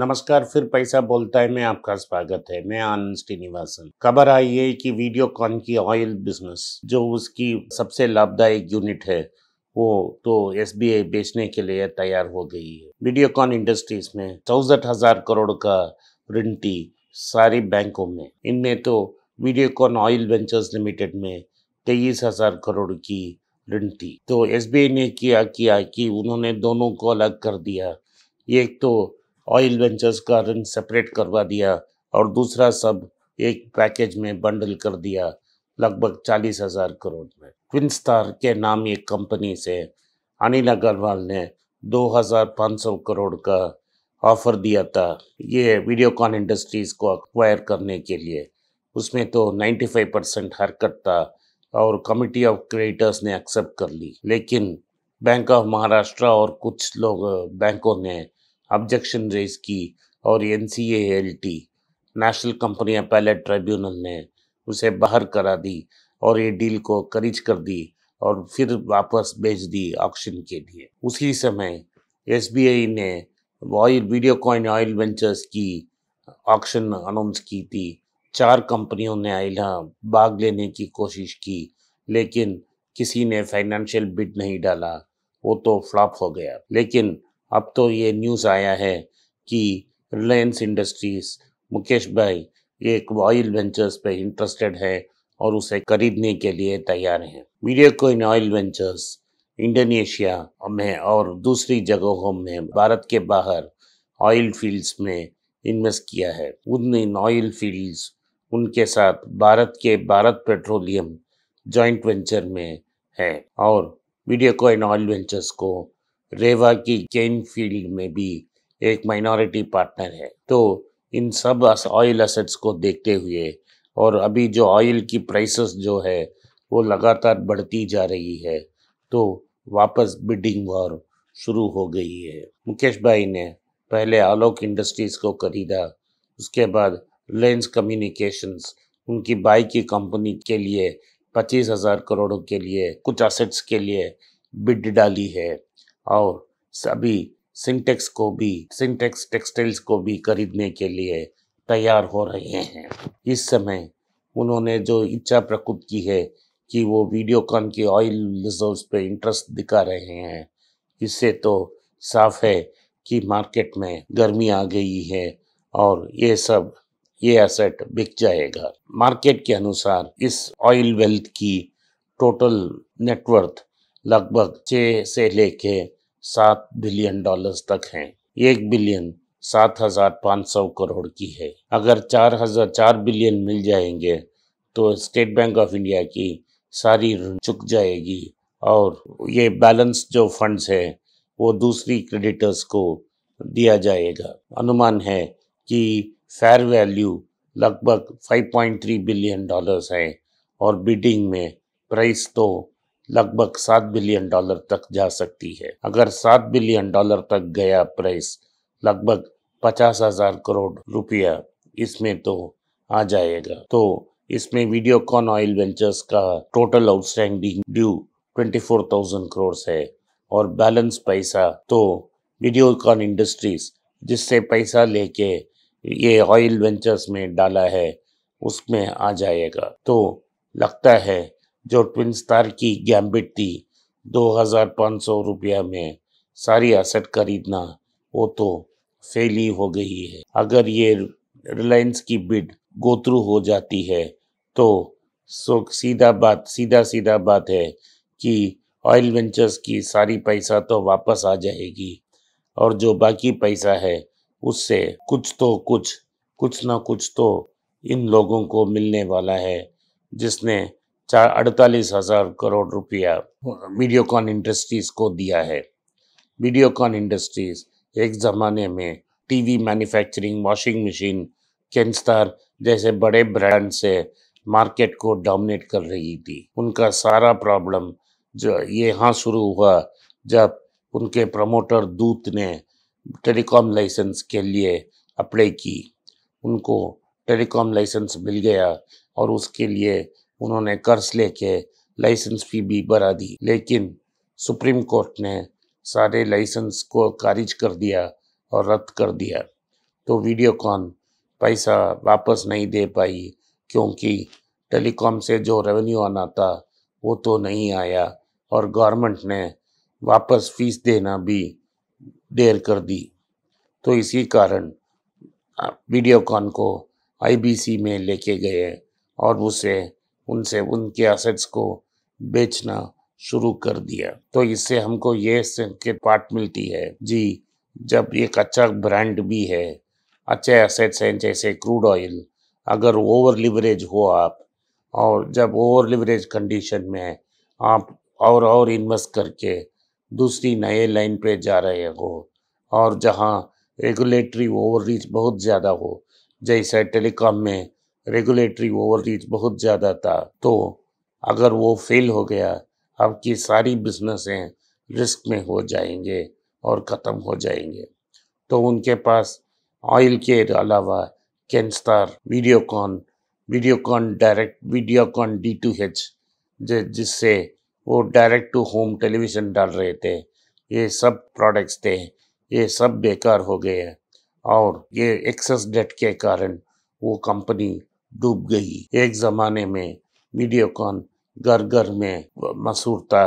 नमस्कार फिर पैसा बोलता है मैं आपका स्वागत है मैं आनंद श्रीनिवासन खबर आई है कि वीडियो कॉन की ऑयल बिजनेस जो उसकी सबसे लाभदायक यूनिट है वो तो एस बेचने के लिए तैयार हो गई है वीडियो कॉन इंडस्ट्रीज में चौसठ हजार करोड़ का ऋण थी सारी बैंकों में इनमें तो Videocon oil ventures limited में तेईस हजार करोड़ की ऋण थी तो एस ने किया किया कि उन्होंने दोनों को अलग कर दिया एक तो ऑयल वेंचर्स का ऋण सेपरेट करवा दिया और दूसरा सब एक पैकेज में बंडल कर दिया लगभग चालीस हजार करोड़ में क्विंसार के नाम एक कंपनी से अनिल अग्रवाल ने 2500 करोड़ का ऑफर दिया था ये वीडियोकॉन इंडस्ट्रीज़ को अक्वायर करने के लिए उसमें तो 95 परसेंट हरकत था और कमिटी ऑफ क्रेडिटर्स ने एक्सेप्ट कर ली लेकिन बैंक ऑफ महाराष्ट्र और कुछ लोग बैंकों ने ऑब्जेक्शन रेज की और N C L T national company appellate tribunal ने उसे बाहर करा दी और ये डील को करीज कर दी और फिर वापस भेज दी ऑक्शन के लिए उसी समय एस ने oil Videocon oil ventures की ऑक्शन अनाउंस की थी चार कंपनियों ने आइला भाग लेने की कोशिश की लेकिन किसी ने फाइनेंशियल बिड नहीं डाला वो तो फ्लॉप हो गया लेकिन अब तो ये न्यूज़ आया है कि रिलायंस इंडस्ट्रीज मुकेश भाई एक ऑयल वेंचर्स पे इंटरेस्टेड है और उसे खरीदने के लिए तैयार हैं मीडिया को इन ऑयल वेंचर्स इंडोनेशिया में और दूसरी जगहों में भारत के बाहर ऑयल फील्ड्स में इन्वेस्ट किया है उन इन ऑयल फील्ड्स उनके साथ भारत के भारत पेट्रोलियम जॉइंट वेंचर में है और इन ऑयल वेंचर्स को रेवा की केन फील्ड में भी एक माइनॉरिटी पार्टनर है तो इन सब ऑयल असेट्स को देखते हुए और अभी जो ऑयल की प्राइसेस जो है वो लगातार बढ़ती जा रही है तो वापस बिडिंग वॉर शुरू हो गई है मुकेश भाई ने पहले आलोक इंडस्ट्रीज को खरीदा उसके बाद लेंस कम्युनिकेशंस उनकी बाई की कंपनी के लिए पच्चीस हजार करोड़ों के लिए कुछ असेट्स के लिए बिड डाली है और सभी सिंटेक्स को भी सिंटेक्स टेक्सटाइल्स को भी खरीदने के लिए तैयार हो रहे हैं इस समय उन्होंने जो इच्छा प्रकट की है कि वो वीडियोकॉन के ऑयल रिजर्व पे इंटरेस्ट दिखा रहे हैं इससे तो साफ है कि मार्केट में गर्मी आ गई है और ये सब ये एसेट बिक जाएगा मार्केट के अनुसार इस ऑयल वेल्थ की टोटल नेटवर्थ लगभग छः से लेके सात बिलियन डॉलर्स तक है एक बिलियन सात हजार पाँच सौ करोड़ की है अगर चार हजार चार बिलियन मिल जाएंगे तो स्टेट बैंक ऑफ इंडिया की सारी ऋण चुक जाएगी और ये बैलेंस जो फंड्स है वो दूसरी क्रेडिटर्स को दिया जाएगा अनुमान है कि फेयर वैल्यू लगभग 5.3 बिलियन डॉलर्स है और बिडिंग में प्राइस तो लगभग सात बिलियन डॉलर तक जा सकती है अगर सात बिलियन डॉलर तक गया प्राइस लगभग पचास हजार करोड़ रुपया इसमें तो आ जाएगा तो इसमें वीडियोकॉन ऑयल वेंचर्स का total outstanding due twenty four thousand crore है और बैलेंस पैसा तो वीडियोकॉन इंडस्ट्रीज जिससे पैसा लेके ये ऑयल वेंचर्स में डाला है उसमें आ जाएगा तो लगता है जो ट्विन स्टार की गैम्बिट थी दो हज़ार पाँच सौ रुपया में सारी असेट खरीदना वो तो फेल ही हो गई है अगर ये रिलायंस की बिड गोत्रू हो जाती है तो सो सीधा बात सीधा सीधा बात है कि ऑयल वेंचर्स की सारी पैसा तो वापस आ जाएगी और जो बाकी पैसा है उससे कुछ तो कुछ कुछ ना कुछ तो इन लोगों को मिलने वाला है जिसने अड़तालीस हजार करोड़ रुपया वीडियोकॉन इंडस्ट्रीज को दिया है वीडियोकॉन इंडस्ट्रीज एक ज़माने में TV manufacturing washing machine Kenstar जैसे बड़े ब्रांड से मार्केट को डोमिनेट कर रही थी उनका सारा प्रॉब्लम जो ये यहाँ शुरू हुआ जब उनके प्रमोटर दूत ने टेलीकॉम लाइसेंस के लिए अप्लाई की उनको टेलीकॉम लाइसेंस मिल गया और उसके लिए उन्होंने कर्ज लेके लाइसेंस फी भी भरा दी लेकिन सुप्रीम कोर्ट ने सारे लाइसेंस को खारिज कर दिया और रद्द कर दिया तो वीडियोकॉन पैसा वापस नहीं दे पाई क्योंकि टेलीकॉम से जो रेवेन्यू आना था वो तो नहीं आया और गवर्नमेंट ने वापस फीस देना भी देर कर दी तो इसी कारण वीडियोकॉन को आईबीसी में लेके गए और उसे उनसे उनके एसेट्स को बेचना शुरू कर दिया तो इससे हमको ये के पार्ट मिलती है जी जब एक अच्छा ब्रांड भी है अच्छे एसेट्स हैं जैसे क्रूड ऑयल अगर ओवर लिवरेज हो आप और जब ओवर लिवरेज कंडीशन में आप और और इन्वेस्ट करके दूसरी नए लाइन पे जा रहे हो और जहाँ रेगुलेटरी ओवर रीच बहुत ज़्यादा हो जैसे टेलीकॉम में रेगुलेटरी रीच बहुत ज़्यादा था तो अगर वो फेल हो गया आपकी सारी बिजनेसें रिस्क में हो जाएंगे और ख़त्म हो जाएंगे तो उनके पास ऑयल के अलावा Kenstar Videocon Videocon direct Videocon D to H जिससे वो डायरेक्ट टू होम टेलीविज़न डाल रहे थे ये सब प्रोडक्ट्स थे ये सब बेकार हो गए और ये एक्सेस डेट के कारण वो कंपनी डूब गई एक ज़माने में वीडियोकॉन घर घर में मशहूर था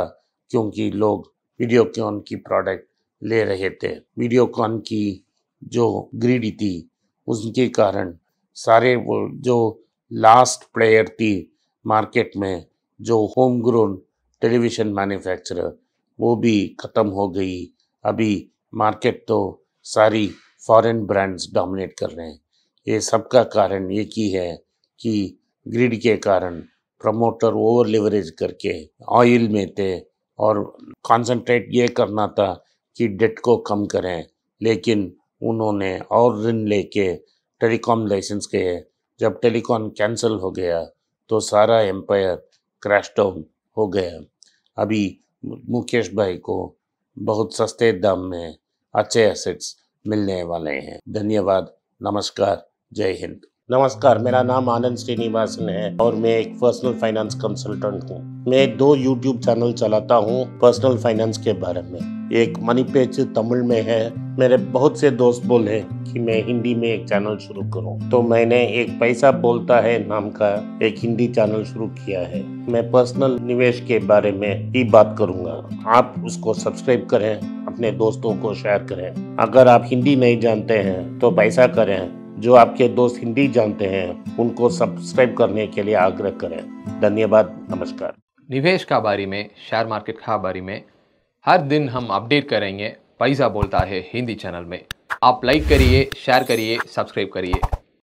क्योंकि लोग वीडियोकॉन की प्रोडक्ट ले रहे थे वीडियोकॉन की जो ग्रीडी थी उसके कारण सारे वो जो लास्ट प्लेयर थी मार्केट में जो होम ग्रोन टेलीविज़न मैन्युफैक्चरर वो भी ख़त्म हो गई अभी मार्केट तो सारी फॉरेन ब्रांड्स डोमिनेट कर रहे हैं ये सबका कारण एक ही है कि ग्रिड के कारण प्रमोटर ओवर लेवरेज करके ऑयल में थे और कंसंट्रेट ये करना था कि डेट को कम करें लेकिन उन्होंने और ऋण लेके टेलीकॉम लाइसेंस के जब टेलीकॉम कैंसिल हो गया तो सारा एम्पायर क्रैश डाउन हो गया अभी मुकेश भाई को बहुत सस्ते दाम में अच्छे एसेट्स मिलने वाले हैं धन्यवाद नमस्कार जय हिंद नमस्कार मेरा नाम आनंद श्रीनिवासन है और मैं एक पर्सनल फाइनेंस कंसल्टेंट हूँ मैं दो यूट्यूब चैनल चलाता हूँ पर्सनल फाइनेंस के बारे में एक मनी पेज तमिल में है मेरे बहुत से दोस्त बोले कि मैं हिंदी में एक चैनल शुरू करूं तो मैंने एक पैसा बोलता है नाम का एक हिंदी चैनल शुरू किया है मैं पर्सनल निवेश के बारे में ही बात करूंगा आप उसको सब्सक्राइब करें अपने दोस्तों को शेयर करें अगर आप हिंदी नहीं जानते हैं तो पैसा करें जो आपके दोस्त हिंदी जानते हैं उनको सब्सक्राइब करने के लिए आग्रह करें धन्यवाद नमस्कार निवेश का बारे में शेयर मार्केट का बारे में हर दिन हम अपडेट करेंगे पैसा बोलता है हिंदी चैनल में आप लाइक करिए शेयर करिए सब्सक्राइब करिए